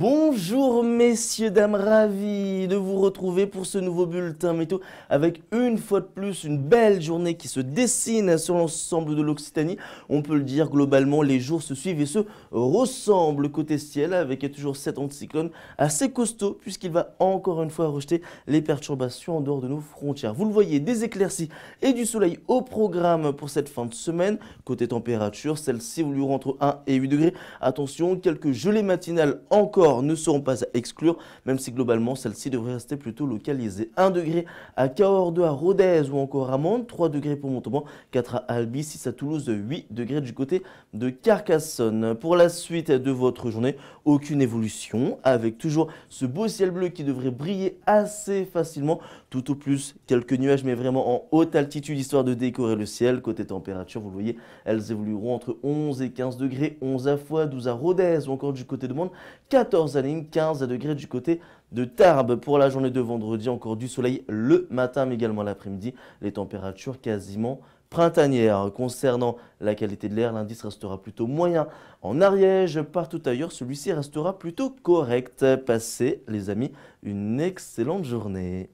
Bonjour messieurs, dames, ravis de vous retrouver pour ce nouveau bulletin météo avec une fois de plus une belle journée qui se dessine sur l'ensemble de l'Occitanie. On peut le dire globalement, les jours se suivent et se ressemblent côté ciel avec toujours cet anticyclone assez costaud puisqu'il va encore une fois rejeter les perturbations en dehors de nos frontières. Vous le voyez, des éclaircies et du soleil au programme pour cette fin de semaine. Côté température, celle-ci voulu entre 1 et 8 degrés. Attention, quelques gelées matinales encore ne seront pas à exclure, même si globalement celle ci devrait rester plutôt localisée. 1 degré à Cahors, 2 à Rodez ou encore à Mende, 3 degrés pour Montauban, 4 à Albi, 6 à Toulouse, 8 degrés du côté de Carcassonne. Pour la suite de votre journée, aucune évolution avec toujours ce beau ciel bleu qui devrait briller assez facilement, tout au plus quelques nuages mais vraiment en haute altitude histoire de décorer le ciel. Côté température, vous le voyez, elles évolueront entre 11 et 15 degrés, 11 à fois, 12 à Rodez ou encore du côté de Mende, 14 à 15 degrés du côté de Tarbes. Pour la journée de vendredi, encore du soleil le matin, mais également l'après-midi. Les températures quasiment printanières. Concernant la qualité de l'air, l'indice restera plutôt moyen. En Ariège, partout ailleurs, celui-ci restera plutôt correct. Passez, les amis, une excellente journée.